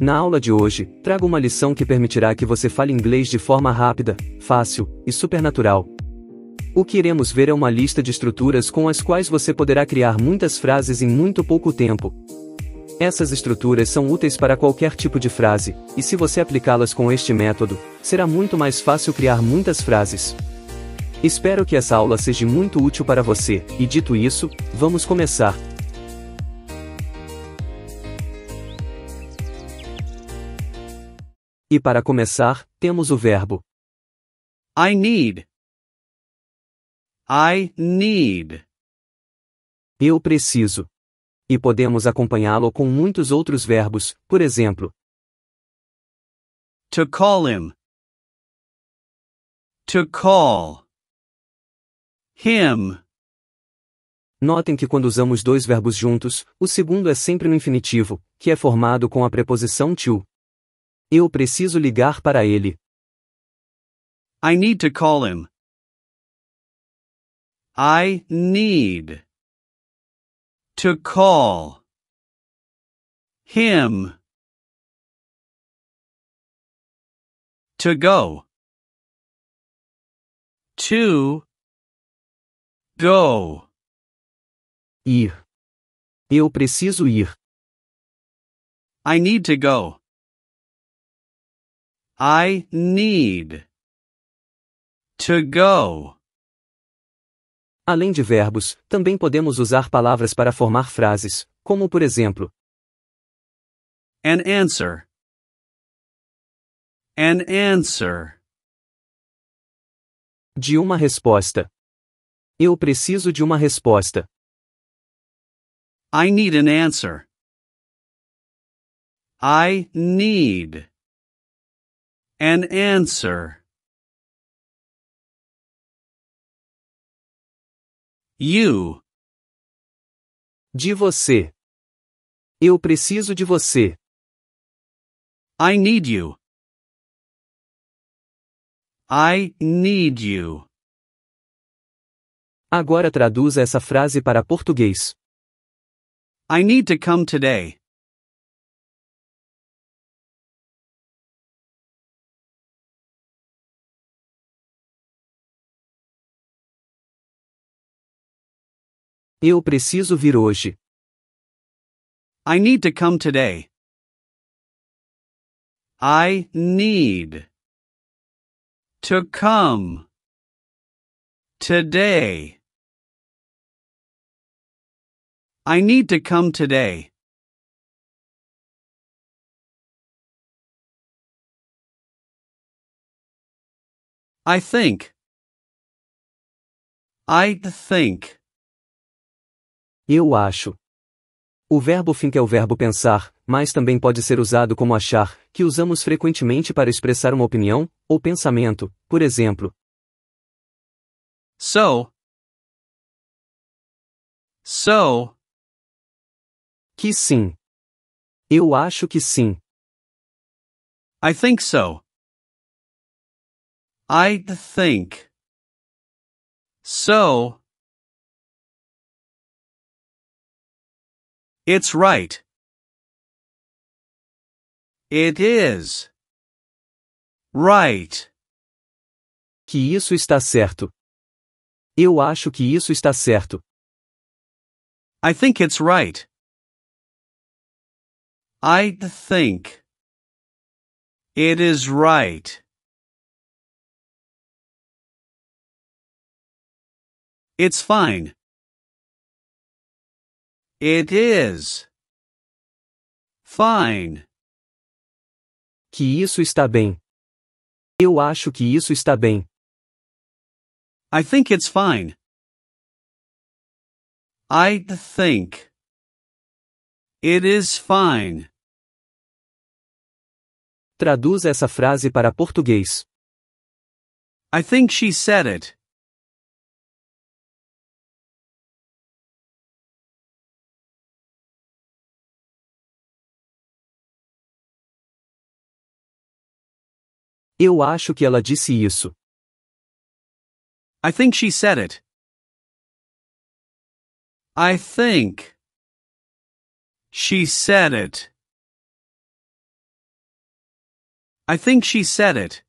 Na aula de hoje, trago uma lição que permitirá que você fale inglês de forma rápida, fácil e supernatural. O que iremos ver é uma lista de estruturas com as quais você poderá criar muitas frases em muito pouco tempo. Essas estruturas são úteis para qualquer tipo de frase, e se você aplicá-las com este método, será muito mais fácil criar muitas frases. Espero que essa aula seja muito útil para você, e dito isso, vamos começar. E para começar, temos o verbo I need. I need. Eu preciso. E podemos acompanhá-lo com muitos outros verbos, por exemplo. To call him. To call. Him. Notem que quando usamos dois verbos juntos, o segundo é sempre no infinitivo, que é formado com a preposição to. Eu preciso ligar para ele. I need to call him. I need to call him to go to go ir eu preciso ir I need to go I need to go. Além de verbos, também podemos usar palavras para formar frases, como por exemplo: An answer. An answer. De uma resposta. Eu preciso de uma resposta. I need an answer. I need An answer. You. De você. Eu preciso de você. I need you. I need you. Agora traduza essa frase para português. I need to come today. Eu preciso vir hoje. I need to come today. I need to come today. I need to come today. I think. I think. Eu acho. O verbo think é o verbo pensar, mas também pode ser usado como achar, que usamos frequentemente para expressar uma opinião ou pensamento, por exemplo. So. So. Que sim. Eu acho que sim. I think so. I think. So. It's right. It is. Right. Que isso está certo. Eu acho que isso está certo. I think it's right. I think. It is right. It's fine. It is. Fine. Que isso está bem. Eu acho que isso está bem. I think it's fine. I think. It is fine. Traduz essa frase para português. I think she said it. Eu acho que ela disse isso. I think she said it. I think. She said it. I think she said it.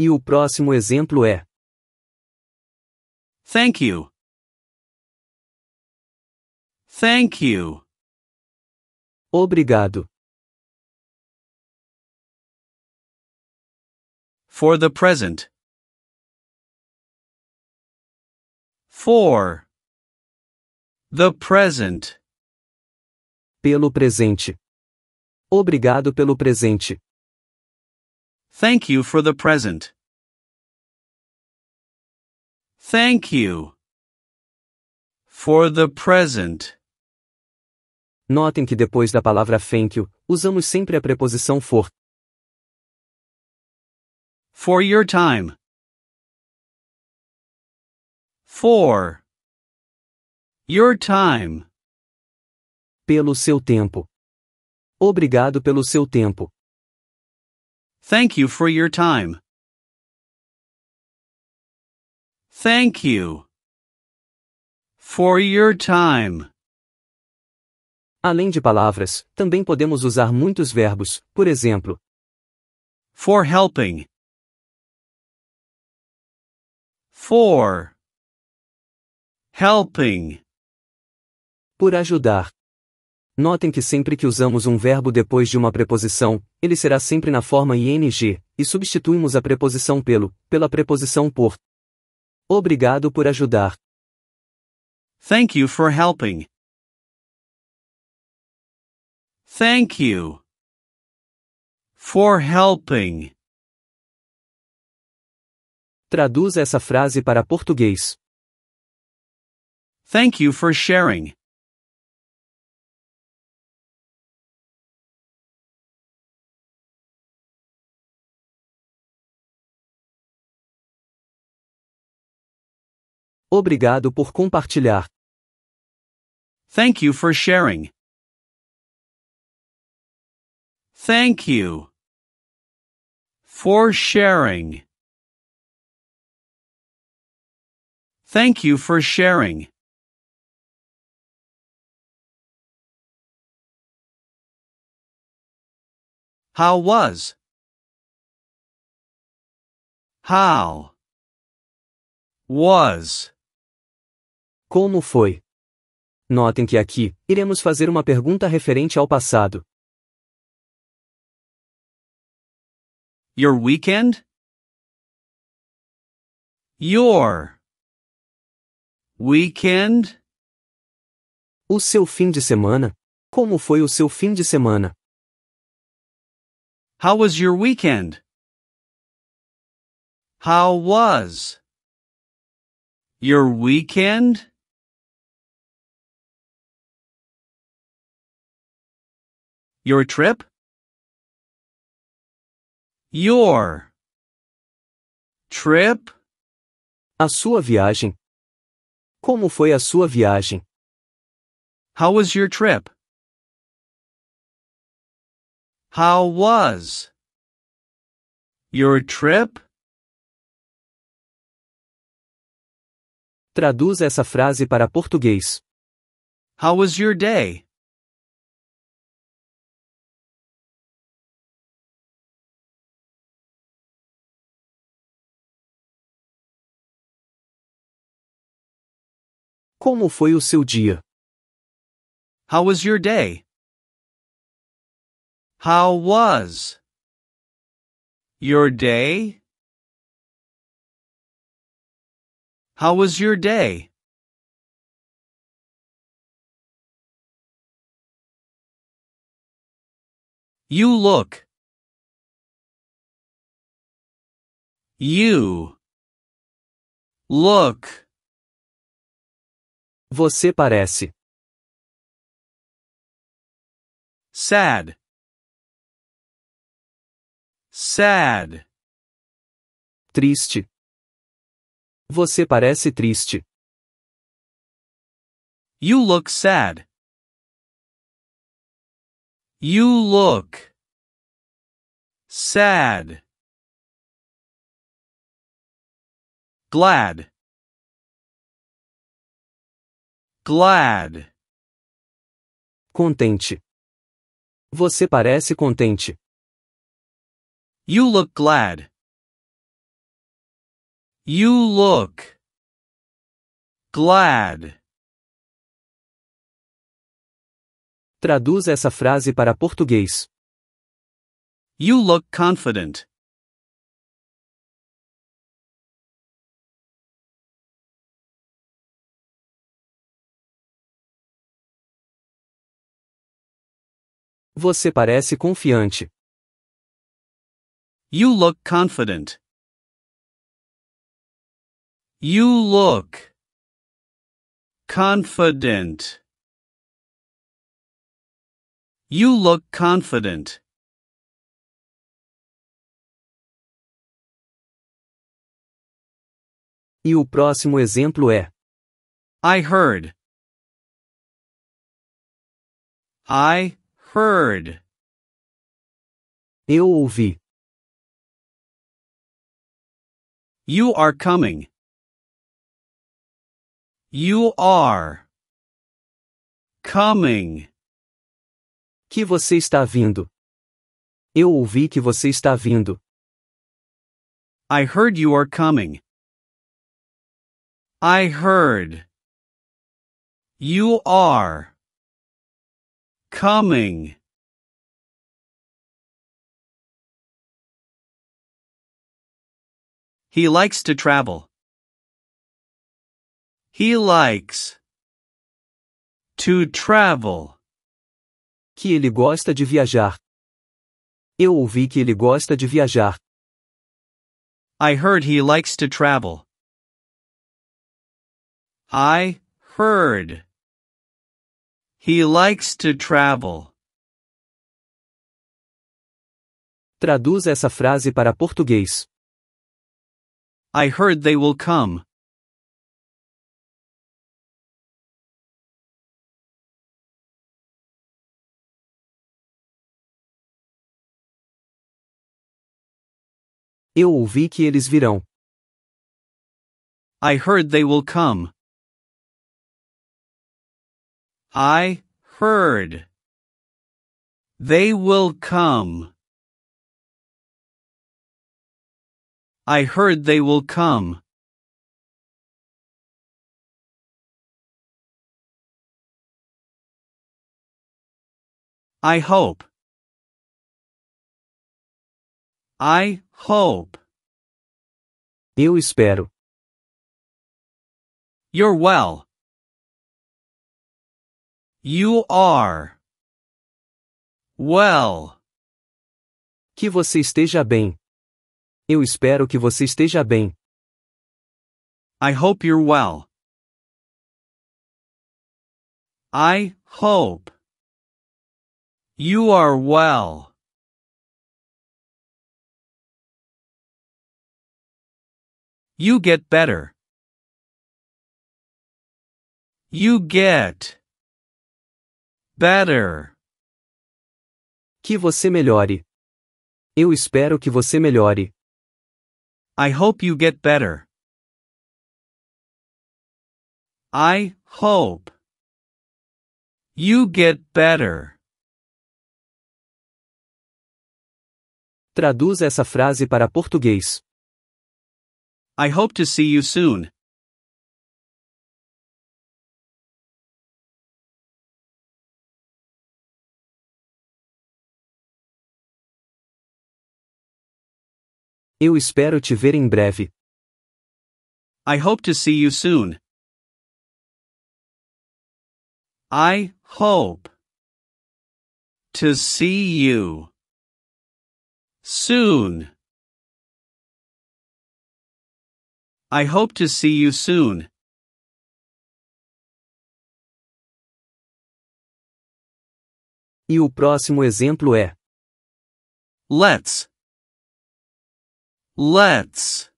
E o próximo exemplo é. Thank you. Thank you. Obrigado. For the present. For the present. Pelo presente. Obrigado pelo presente. Thank you for the present. Thank you. For the present. Notem que depois da palavra thank you, usamos sempre a preposição for. For your time. For your time. Pelo seu tempo. Obrigado pelo seu tempo. Thank you for your time. Thank you for your time. Além de palavras, também podemos usar muitos verbos, por exemplo, for helping, for helping, por ajudar. Notem que sempre que usamos um verbo depois de uma preposição, ele será sempre na forma ing, e substituímos a preposição pelo, pela preposição por. Obrigado por ajudar. Thank you for helping. Thank you for helping. Traduz essa frase para português. Thank you for sharing. Obrigado por compartilhar. Thank you for sharing. Thank you for sharing. Thank you for sharing. How was? How was? Como foi? Notem que aqui iremos fazer uma pergunta referente ao passado. Your weekend? Your weekend? O seu fim de semana? Como foi o seu fim de semana? How was your weekend? How was your weekend? Your trip? Your trip. A sua viagem. Como foi a sua viagem? How was your trip? How was your trip? Traduz essa frase para português. How was your day? Como foi o seu dia? How was your day? How was your day? How was your day? You look. You look Você parece. Sad. Sad. Triste. Você parece triste. You look sad. You look sad. Glad. Glad. Contente. Você parece contente. You look glad. You look glad. Traduz essa frase para português. You look confident. Você parece confiante. You look confident. You look confident. You look confident. E o próximo exemplo é I heard. I Heard. Eu ouvi. You are coming. You are coming. Que você está vindo. Eu ouvi que você está vindo. I heard you are coming. I heard. You are coming He likes to travel. He likes to travel. Que ele gosta de viajar. Eu ouvi que ele gosta de viajar. I heard he likes to travel. I heard he likes to travel. Traduz essa frase para português. I heard they will come. Eu ouvi que eles virão. I heard they will come. I heard. They will come. I heard they will come. I hope. I hope. Eu espero. You're well. You are. Well. Que você esteja bem. Eu espero que você esteja bem. I hope you're well. I hope. You are well. You get better. You get. better. Que você melhore. Eu espero que você melhore. I hope you get better. I hope you get better. Traduz essa frase para português. I hope to see you soon. Eu espero te ver em breve. I hope to see you soon. I hope to see you soon. I hope to see you soon. E o próximo exemplo é: Let's Let's.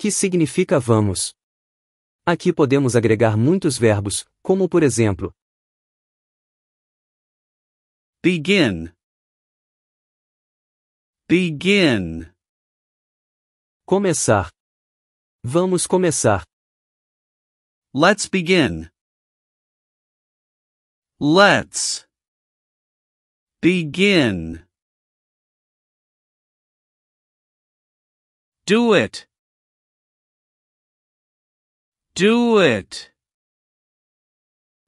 Que significa vamos. Aqui podemos agregar muitos verbos, como por exemplo: begin, begin, começar. Vamos começar. Let's begin. Let's begin. Do it. Do it.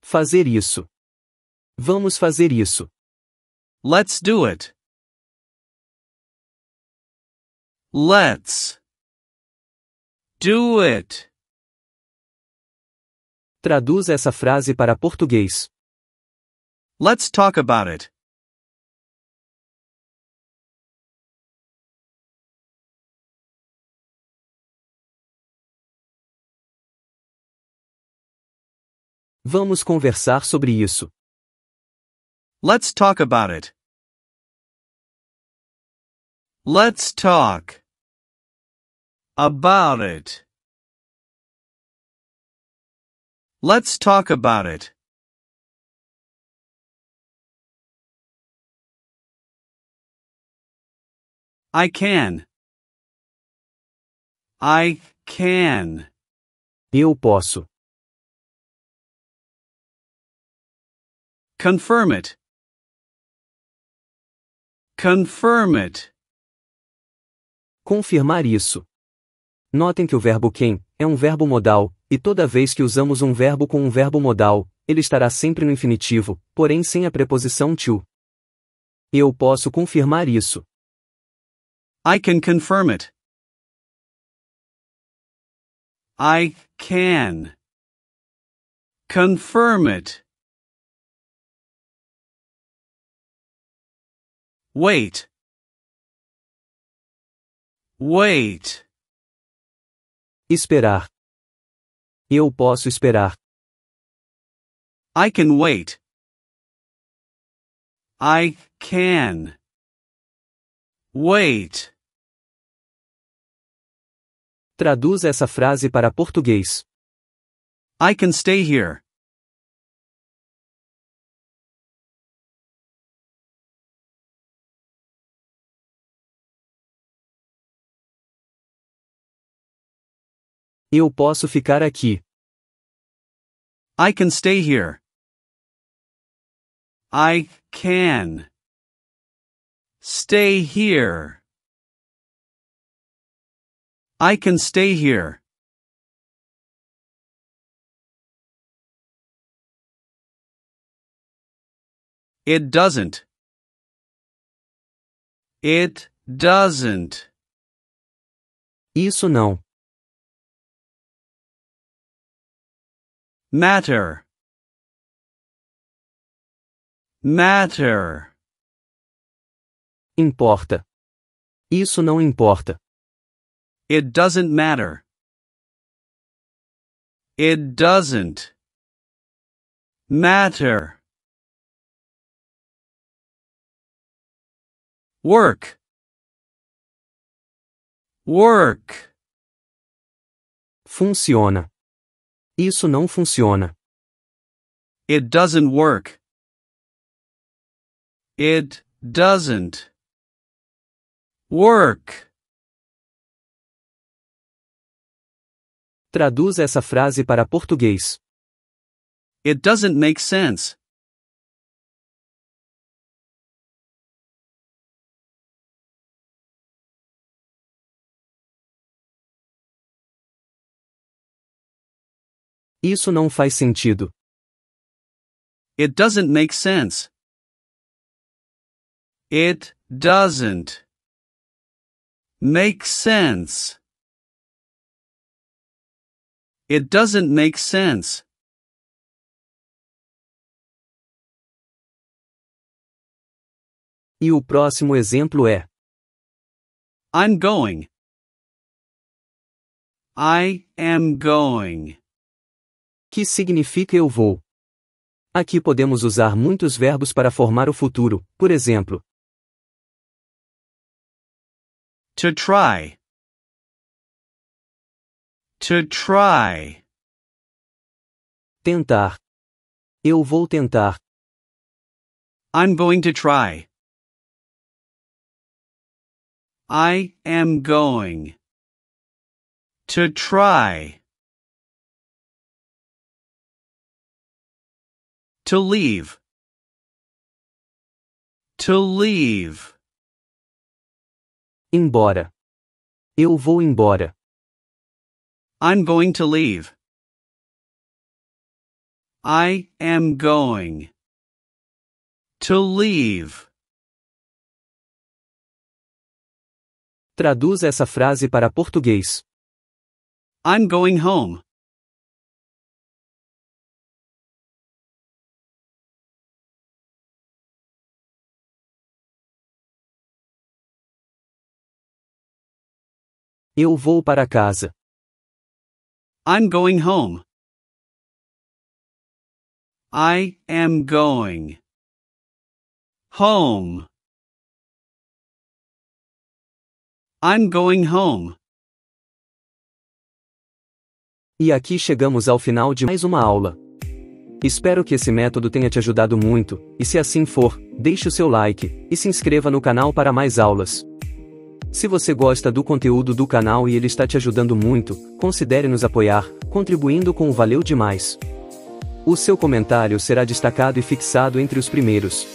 Fazer isso. Vamos fazer isso. Let's do it. Let's do it. Traduz essa frase para português. Let's talk about it. Vamos conversar sobre isso. Let's talk about it. Let's talk about it. Let's talk about it. I can. I can. Eu posso. Confirm it. Confirm it. Confirmar isso. Notem que o verbo quem é um verbo modal, e toda vez que usamos um verbo com um verbo modal, ele estará sempre no infinitivo, porém sem a preposição to. Eu posso confirmar isso. I can confirm it. I can confirm it. Wait. Wait. Esperar. Eu posso esperar. I can wait. I can. Wait. Traduz essa frase para português. I can stay here. Eu posso ficar aqui. I can stay here. I can stay here. I can stay here. It doesn't. It doesn't. Isso não. matter matter importa isso não importa it doesn't matter it doesn't matter work work funciona Isso não funciona. It doesn't work. It doesn't work. Traduz essa frase para português. It doesn't make sense. Isso não faz sentido. It doesn't make sense. It doesn't make sense. It doesn't make sense. E o próximo exemplo é I'm going. I am going que significa eu vou. Aqui podemos usar muitos verbos para formar o futuro, por exemplo. To try. To try. Tentar. Eu vou tentar. I'm going to try. I am going to try. To leave. To leave. Embora. Eu vou embora. I'm going to leave. I am going to leave. Traduz essa frase para português. I'm going home. Eu vou para casa. I'm going home. I am going home. I'm going home. E aqui chegamos ao final de mais uma aula. Espero que esse método tenha te ajudado muito, e se assim for, deixe o seu like e se inscreva no canal para mais aulas. Se você gosta do conteúdo do canal e ele está te ajudando muito, considere nos apoiar, contribuindo com o Valeu Demais. O seu comentário será destacado e fixado entre os primeiros.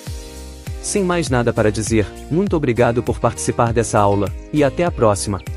Sem mais nada para dizer, muito obrigado por participar dessa aula, e até a próxima!